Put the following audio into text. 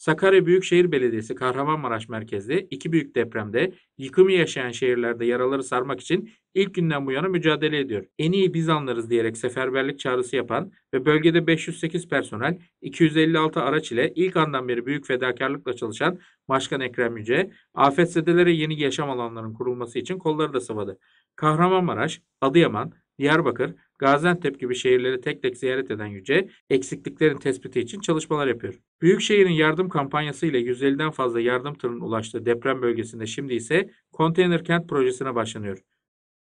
Sakarya Büyükşehir Belediyesi Kahramanmaraş merkezli iki büyük depremde yıkımı yaşayan şehirlerde yaraları sarmak için ilk günden bu yana mücadele ediyor. En iyi biz anlarız diyerek seferberlik çağrısı yapan ve bölgede 508 personel, 256 araç ile ilk andan beri büyük fedakarlıkla çalışan Başkan Ekrem Yüce, afetzedelere yeni yaşam alanlarının kurulması için kolları da sıvadı. Kahramanmaraş, Adıyaman, Diyarbakır, Gaziantep gibi şehirleri tek tek ziyaret eden Yüce, eksikliklerin tespiti için çalışmalar yapıyor. Büyükşehir'in yardım kampanyası ile 150'den fazla yardım tırının ulaştığı deprem bölgesinde şimdi ise konteyner kent projesine başlanıyor.